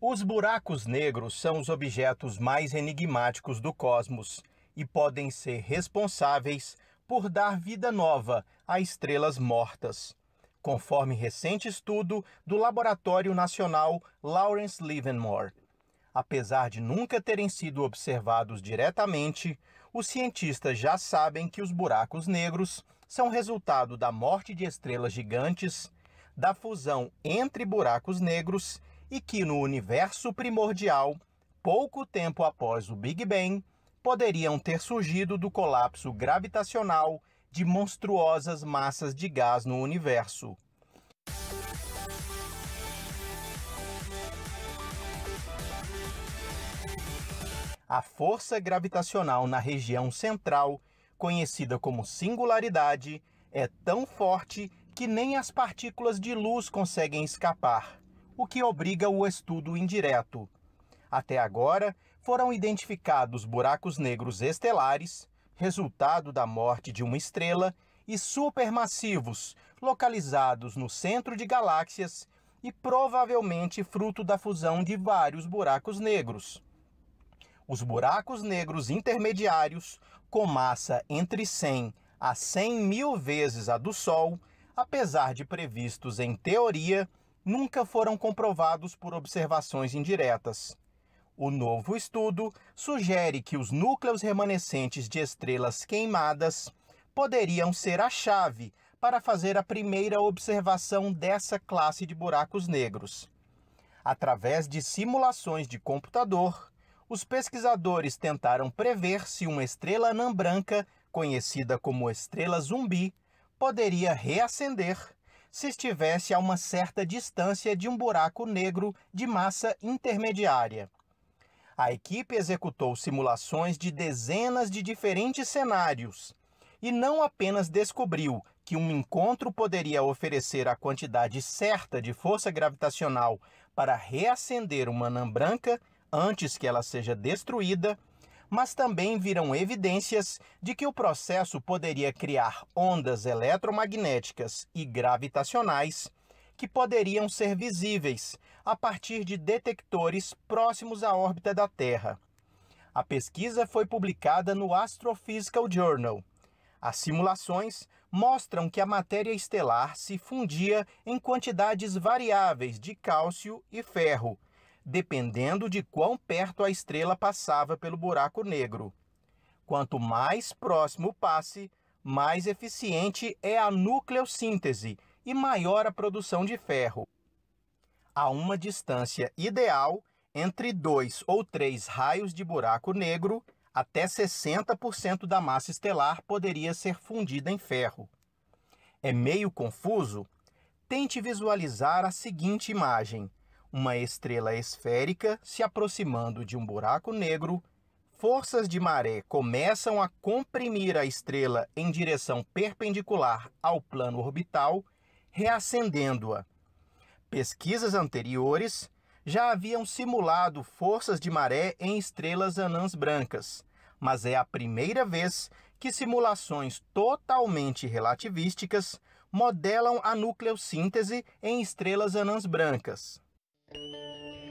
Os buracos negros são os objetos mais enigmáticos do cosmos e podem ser responsáveis por dar vida nova a estrelas mortas, conforme recente estudo do Laboratório Nacional Lawrence Livermore. Apesar de nunca terem sido observados diretamente, os cientistas já sabem que os buracos negros são resultado da morte de estrelas gigantes, da fusão entre buracos negros e que no universo primordial, pouco tempo após o Big Bang, poderiam ter surgido do colapso gravitacional de monstruosas massas de gás no universo. A força gravitacional na região central, conhecida como singularidade, é tão forte que nem as partículas de luz conseguem escapar o que obriga o estudo indireto. Até agora, foram identificados buracos negros estelares, resultado da morte de uma estrela, e supermassivos, localizados no centro de galáxias e provavelmente fruto da fusão de vários buracos negros. Os buracos negros intermediários, com massa entre 100 a 100 mil vezes a do Sol, apesar de previstos em teoria, nunca foram comprovados por observações indiretas. O novo estudo sugere que os núcleos remanescentes de estrelas queimadas poderiam ser a chave para fazer a primeira observação dessa classe de buracos negros. Através de simulações de computador, os pesquisadores tentaram prever se uma estrela anã branca, conhecida como estrela zumbi, poderia reacender se estivesse a uma certa distância de um buraco negro de massa intermediária. A equipe executou simulações de dezenas de diferentes cenários e não apenas descobriu que um encontro poderia oferecer a quantidade certa de força gravitacional para reacender uma anã branca antes que ela seja destruída, mas também viram evidências de que o processo poderia criar ondas eletromagnéticas e gravitacionais que poderiam ser visíveis a partir de detectores próximos à órbita da Terra. A pesquisa foi publicada no Astrophysical Journal. As simulações mostram que a matéria estelar se fundia em quantidades variáveis de cálcio e ferro, dependendo de quão perto a estrela passava pelo buraco negro. Quanto mais próximo passe, mais eficiente é a nucleossíntese e maior a produção de ferro. A uma distância ideal entre dois ou três raios de buraco negro, até 60% da massa estelar poderia ser fundida em ferro. É meio confuso? Tente visualizar a seguinte imagem uma estrela esférica se aproximando de um buraco negro, forças de maré começam a comprimir a estrela em direção perpendicular ao plano orbital, reacendendo-a. Pesquisas anteriores já haviam simulado forças de maré em estrelas anãs brancas, mas é a primeira vez que simulações totalmente relativísticas modelam a nucleossíntese em estrelas anãs brancas. Thank you.